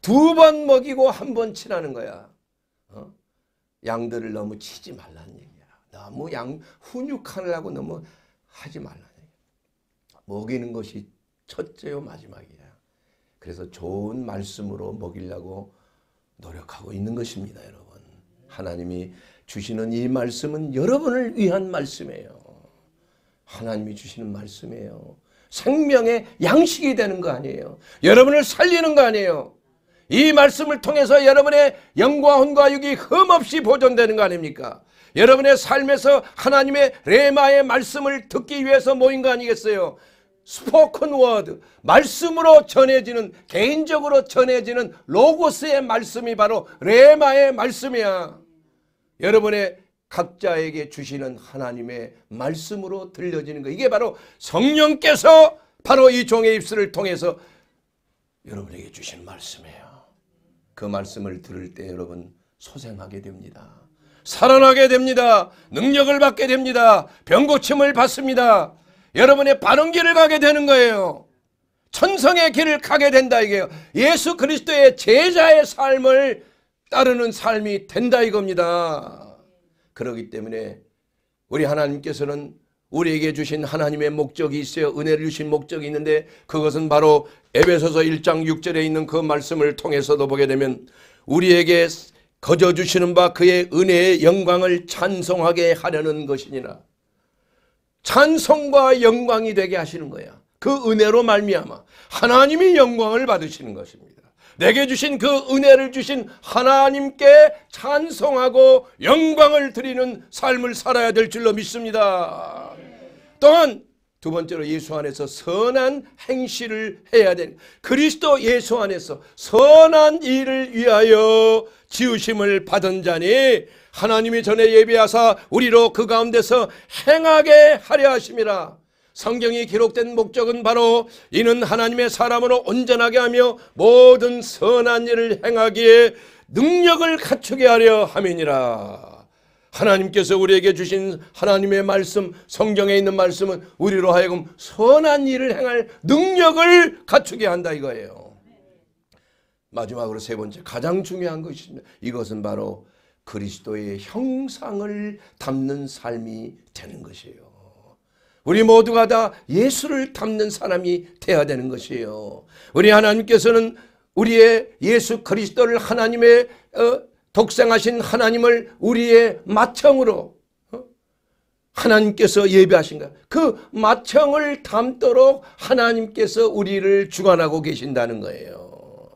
두 번 먹이고 한 번 치라는 거야. 어? 양들을 너무 치지 말라는 얘기야. 너무 양 훈육하려고 너무 하지 말라는 얘기야. 먹이는 것이 첫째요 마지막이야. 그래서 좋은 말씀으로 먹이려고 노력하고 있는 것입니다, 여러분. 하나님이 주시는 이 말씀은 여러분을 위한 말씀이에요. 하나님이 주시는 말씀이에요. 생명의 양식이 되는 거 아니에요. 여러분을 살리는 거 아니에요. 이 말씀을 통해서 여러분의 영과 혼과 육이 흠없이 보존되는 거 아닙니까? 여러분의 삶에서 하나님의 레마의 말씀을 듣기 위해서 모인 거 아니겠어요? 스포큰 워드 말씀으로 전해지는 개인적으로 전해지는 로고스의 말씀이 바로 레마의 말씀이야. 여러분의 각자에게 주시는 하나님의 말씀으로 들려지는 거 이게 바로 성령께서 바로 이 종의 입술을 통해서 여러분에게 주신 말씀이에요. 그 말씀을 들을 때 여러분 소생하게 됩니다. 살아나게 됩니다. 능력을 받게 됩니다. 병고침을 받습니다. 여러분의 바른 길을 가게 되는 거예요. 천성의 길을 가게 된다 이게요. 예수 그리스도의 제자의 삶을 따르는 삶이 된다 이겁니다. 그러기 때문에 우리 하나님께서는 우리에게 주신 하나님의 목적이 있어요. 은혜를 주신 목적이 있는데 그것은 바로 에베소서 1장 6절에 있는 그 말씀을 통해서도 보게 되면 우리에게 거저 주시는 바 그의 은혜의 영광을 찬송하게 하려는 것이니라. 찬성과 영광이 되게 하시는 거야. 그 은혜로 말미암아 하나님이 영광을 받으시는 것입니다. 내게 주신 그 은혜를 주신 하나님께 찬송하고 영광을 드리는 삶을 살아야 될 줄로 믿습니다. 또한 두 번째로 예수 안에서 선한 행실을 해야 되 그리스도 예수 안에서 선한 일을 위하여 지으심을 받은 자니 하나님이 전에 예비하사 우리로 그 가운데서 행하게 하려 하심이라. 성경이 기록된 목적은 바로 이는 하나님의 사람으로 온전하게 하며 모든 선한 일을 행하기에 능력을 갖추게 하려 함이니라. 하나님께서 우리에게 주신 하나님의 말씀, 성경에 있는 말씀은 우리로 하여금 선한 일을 행할 능력을 갖추게 한다 이거예요. 마지막으로 세 번째 가장 중요한 것입니다. 이것은 바로 그리스도의 형상을 담는 삶이 되는 것이에요. 우리 모두가 다 예수를 닮는 사람이 돼야 되는 것이에요. 우리 하나님께서는 우리의 예수 그리스도를 하나님의 어, 독생하신 하나님을 우리의 마청으로 어? 하나님께서 예배하신 가그 마청을 담도록 하나님께서 우리를 주관하고 계신다는 거예요.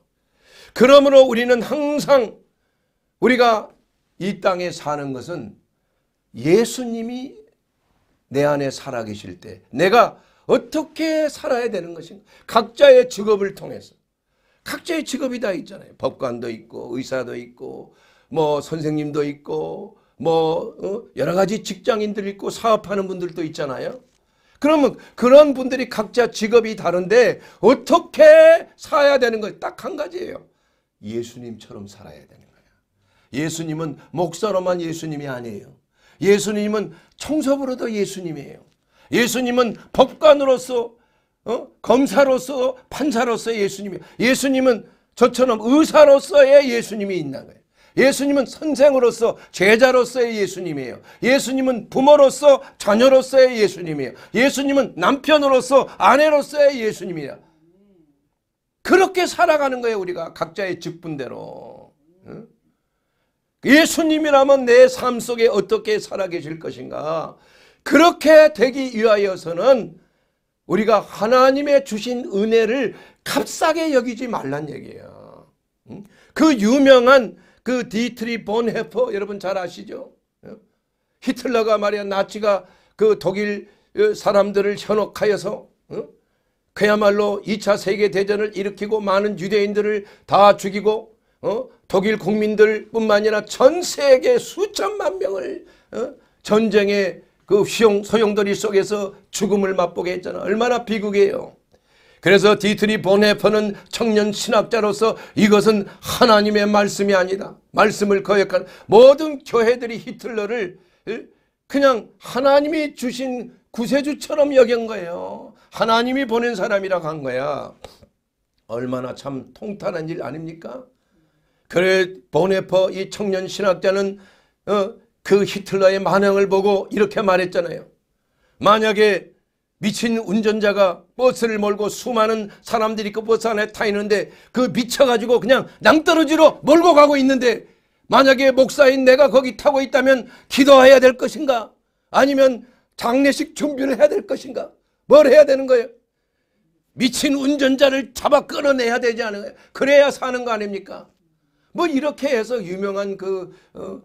그러므로 우리는 항상 우리가 이 땅에 사는 것은 예수님이 내 안에 살아계실 때 내가 어떻게 살아야 되는 것인가 각자의 직업을 통해서 각자의 직업이 다 있잖아요 법관도 있고 의사도 있고 뭐 선생님도 있고 뭐 어? 여러 가지 직장인들 있고 사업하는 분들도 있잖아요 그러면 그런 분들이 각자 직업이 다른데 어떻게 살아야 되는 거딱한 가지예요 예수님처럼 살아야 되는 예수님은 목사로만 예수님이 아니에요. 예수님은 청소부로도 예수님이에요. 예수님은 법관으로서 어? 검사로서 판사로서 예수님이 예수님은 저처럼 의사로서의 예수님이 있는 거예요. 예수님은 선생으로서 제자로서의 예수님이에요. 예수님은 부모로서 자녀로서의 예수님이에요. 예수님은 남편으로서 아내로서의 예수님이야. 그렇게 살아가는 거예요. 우리가 각자의 직분대로. 응? 예수님이라면 내 삶 속에 어떻게 살아계실 것인가 그렇게 되기 위하여서는 우리가 하나님의 주신 은혜를 값싸게 여기지 말란 얘기예요. 그 유명한 그 디트리 본헤퍼 여러분 잘 아시죠? 히틀러가 말이야 나치가 그 독일 어, 사람들을 현혹하여서 그야말로 2차 세계대전을 일으키고 많은 유대인들을 다 죽이고 어? 독일 국민들뿐만 아니라 전 세계 수천만 명을 어? 전쟁의 그 휘용 소용돌이 속에서 죽음을 맛보게 했잖아. 얼마나 비극이에요. 그래서 디트리 보헤퍼는 청년 신학자로서 이것은 하나님의 말씀이 아니다. 말씀을 거역한 모든 교회들이 히틀러를 어, 그냥 하나님이 주신 구세주처럼 여긴 거예요. 하나님이 보낸 사람이라고 한 거야. 얼마나 참 통탄한 일 아닙니까? 그래 보네퍼 이 청년 신학자는 어, 그 히틀러의 만행을 보고 이렇게 말했잖아요. 만약에 미친 운전자가 버스를 몰고 수많은 사람들이 그 버스 안에 타 있는데 그 미쳐가지고 그냥 낭떠러지로 몰고 가고 있는데 만약에 목사인 내가 거기 타고 있다면 기도해야 될 것인가? 아니면 장례식 준비를 해야 될 것인가? 뭘 해야 되는 거예요? 미친 운전자를 잡아 끌어내야 되지 않을까요? 그래야 사는 거 아닙니까? 뭐 이렇게 해서 유명한 그 어,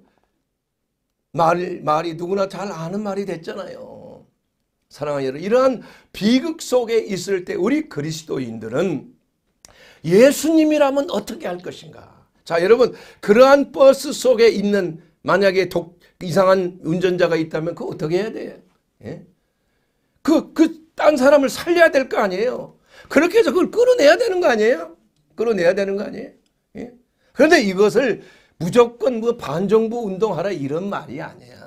말, 말이 누구나 잘 아는 말이 됐잖아요. 사랑하는 여러분 이러한 비극 속에 있을 때 우리 그리스도인들은 예수님이라면 어떻게 할 것인가. 자 여러분 그러한 버스 속에 있는 만약에 독, 이상한 운전자가 있다면 그 어떻게 해야 돼? 예? 그, 그, 딴 사람을 살려야 될 거 아니에요? 그렇게 해서 그걸 끌어내야 되는 거 아니에요? 끌어내야 되는 거 아니에요? 그런데 이것을 무조건 뭐 반정부 운동하라 이런 말이 아니야.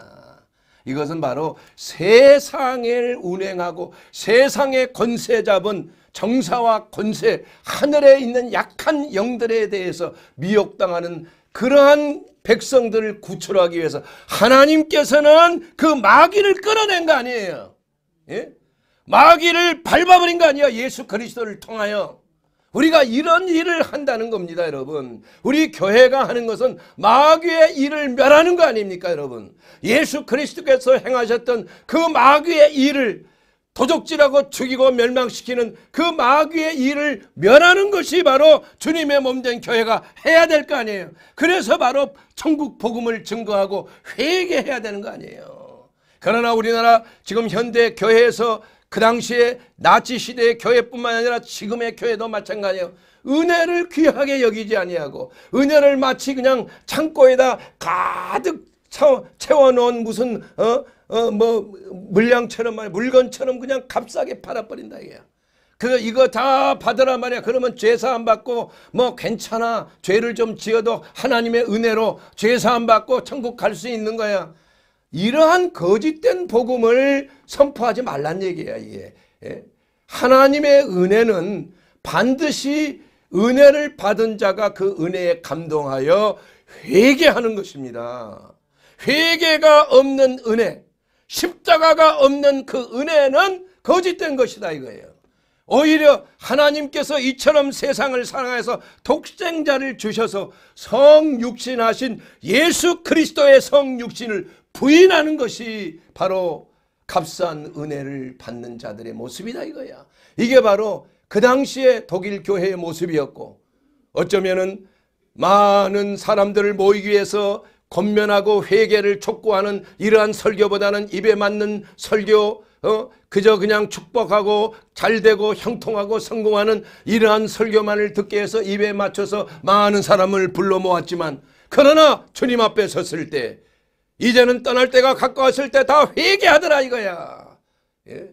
이것은 바로 세상을 운행하고 세상의 권세 잡은 정사와 권세 하늘에 있는 약한 영들에 대해서 미혹당하는 그러한 백성들을 구출하기 위해서 하나님께서는 그 마귀를 끌어낸 거 아니에요. 예? 마귀를 밟아버린 거 아니야 예수 그리스도를 통하여. 우리가 이런 일을 한다는 겁니다, 여러분. 우리 교회가 하는 것은 마귀의 일을 멸하는 거 아닙니까, 여러분? 예수 그리스도께서 행하셨던 그 마귀의 일을 도적질하고 죽이고 멸망시키는 그 마귀의 일을 멸하는 것이 바로 주님의 몸 된 교회가 해야 될 거 아니에요. 그래서 바로 천국 복음을 증거하고 회개해야 되는 거 아니에요. 그러나 우리나라 지금 현대 교회에서 그 당시에 나치 시대의 교회뿐만 아니라 지금의 교회도 마찬가지예요. 은혜를 귀하게 여기지 아니하고 은혜를 마치 그냥 창고에다 가득 채워놓은 무슨 어 어 뭐 물량처럼 말 물건처럼 그냥 값싸게 팔아버린다 이게야. 그 이거 다 받으라 말이야. 그러면 죄사 안 받고 뭐 괜찮아 죄를 좀 지어도 하나님의 은혜로 죄사 안 받고 천국 갈 수 있는 거야. 이러한 거짓된 복음을 선포하지 말란 얘기야 이게. 예? 하나님의 은혜는 반드시 은혜를 받은 자가 그 은혜에 감동하여 회개하는 것입니다. 회개가 없는 은혜, 십자가가 없는 그 은혜는 거짓된 것이다 이거예요. 오히려 하나님께서 이처럼 세상을 사랑해서 독생자를 주셔서 성육신하신 예수 그리스도의 성육신을 부인하는 것이 바로 값싼 은혜를 받는 자들의 모습이다 이거야. 이게 바로 그 당시에 독일 교회의 모습이었고 어쩌면은 많은 사람들을 모이기 위해서 권면하고 회개를 촉구하는 이러한 설교보다는 입에 맞는 설교 어? 그저 그냥 축복하고 잘되고 형통하고 성공하는 이러한 설교만을 듣게 해서 입에 맞춰서 많은 사람을 불러 모았지만 그러나 주님 앞에 섰을 때 이제는 떠날 때가 가까웠을 때 다 회개하더라 이거야. 예?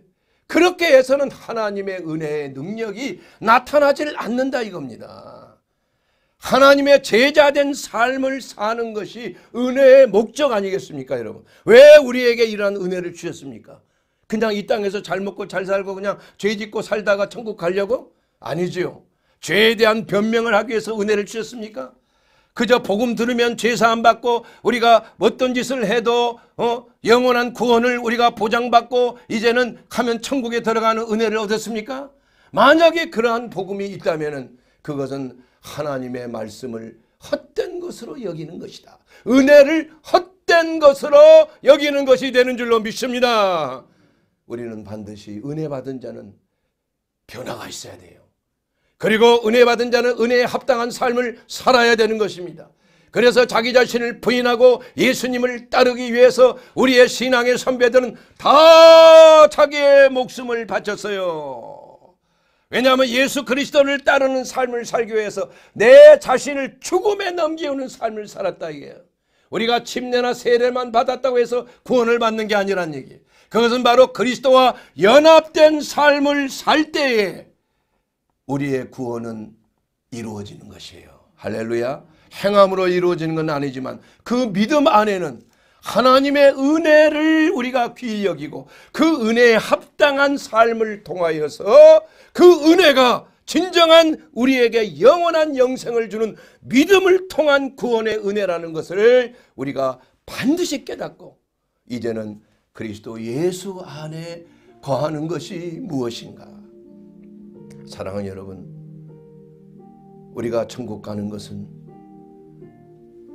그렇게 해서는 하나님의 은혜의 능력이 나타나질 않는다 이겁니다. 하나님의 제자된 삶을 사는 것이 은혜의 목적 아니겠습니까 여러분. 왜 우리에게 이러한 은혜를 주셨습니까? 그냥 이 땅에서 잘 먹고 잘 살고 그냥 죄 짓고 살다가 천국 가려고? 아니지요. 죄에 대한 변명을 하기 위해서 은혜를 주셨습니까? 그저 복음 들으면 죄사함 받고 우리가 어떤 짓을 해도 어? 영원한 구원을 우리가 보장받고 이제는 가면 천국에 들어가는 은혜를 얻었습니까? 만약에 그러한 복음이 있다면 그것은 하나님의 말씀을 헛된 것으로 여기는 것이다. 은혜를 헛된 것으로 여기는 것이 되는 줄로 믿습니다. 우리는 반드시 은혜 받은 자는 변화가 있어야 돼요. 그리고 은혜 받은 자는 은혜에 합당한 삶을 살아야 되는 것입니다. 그래서 자기 자신을 부인하고 예수님을 따르기 위해서 우리의 신앙의 선배들은 다 자기의 목숨을 바쳤어요. 왜냐하면 예수 그리스도를 따르는 삶을 살기 위해서 내 자신을 죽음에 넘기우는 삶을 살았다 이게요. 우리가 침례나 세례만 받았다고 해서 구원을 받는 게 아니란 얘기. 그것은 바로 그리스도와 연합된 삶을 살 때에 우리의 구원은 이루어지는 것이에요. 할렐루야. 행함으로 이루어지는 건 아니지만 그 믿음 안에는 하나님의 은혜를 우리가 귀히 여기고 그 은혜에 합당한 삶을 통하여서 그 은혜가 진정한 우리에게 영원한 영생을 주는 믿음을 통한 구원의 은혜라는 것을 우리가 반드시 깨닫고 이제는 그리스도 예수 안에 거하는 것이 무엇인가 사랑하는 여러분, 우리가 천국 가는 것은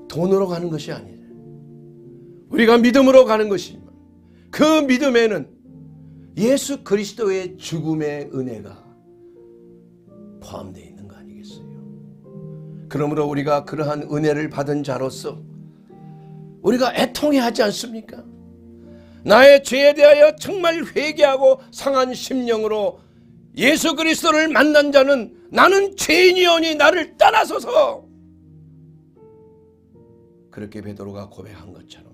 돈으로 가는 것이 아니에요. 우리가 믿음으로 가는 것이지만 그 믿음에는 예수 그리스도의 죽음의 은혜가 포함되어 있는 거 아니겠어요? 그러므로 우리가 그러한 은혜를 받은 자로서 우리가 애통해 하지 않습니까? 나의 죄에 대하여 정말 회개하고 상한 심령으로 예수 그리스도를 만난 자는 나는 죄인이오니 나를 떠나소서. 그렇게 베드로가 고백한 것처럼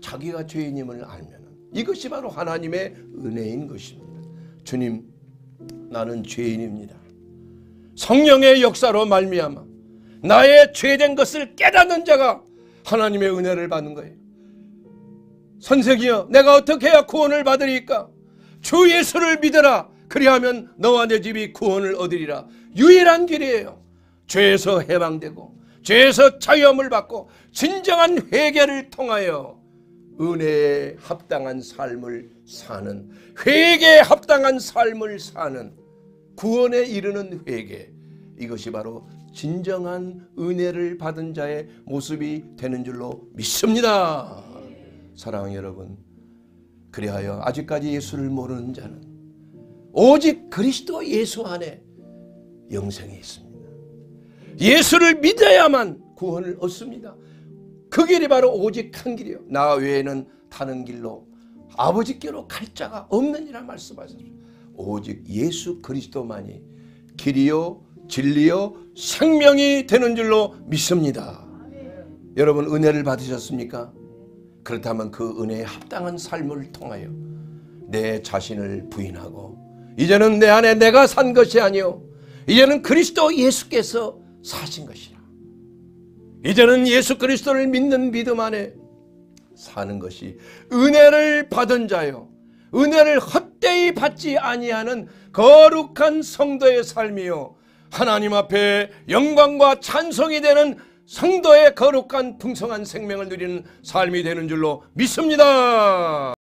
자기가 죄인임을 알면 이것이 바로 하나님의 은혜인 것입니다. 주님 나는 죄인입니다. 성령의 역사로 말미암아 나의 죄된 것을 깨닫는 자가 하나님의 은혜를 받는 거예요. 선생이여 내가 어떻게 해야 구원을 받으리까? 주 예수를 믿어라. 그리하면 너와 내 집이 구원을 얻으리라. 유일한 길이에요. 죄에서 해방되고 죄에서 자유함을 받고 진정한 회개를 통하여 은혜에 합당한 삶을 사는 회개에 합당한 삶을 사는 구원에 이르는 회개 이것이 바로 진정한 은혜를 받은 자의 모습이 되는 줄로 믿습니다. 사랑하는 여러분 그리하여 아직까지 예수를 모르는 자는 오직 그리스도 예수 안에 영생이 있습니다. 예수를 믿어야만 구원을 얻습니다. 그 길이 바로 오직 한 길이요. 나 외에는 다른 길로 아버지께로 갈 자가 없느니라 말씀하셨습니다. 오직 예수 그리스도만이 길이요 진리요 생명이 되는 줄로 믿습니다. 여러분 은혜를 받으셨습니까? 그렇다면 그 은혜에 합당한 삶을 통하여 내 자신을 부인하고 이제는 내 안에 내가 산 것이 아니요 이제는 그리스도 예수께서 사신 것이라. 이제는 예수 그리스도를 믿는 믿음 안에 사는 것이 은혜를 받은 자요 은혜를 헛되이 받지 아니하는 거룩한 성도의 삶이요 하나님 앞에 영광과 찬송이 되는 성도의 거룩한 풍성한 생명을 누리는 삶이 되는 줄로 믿습니다.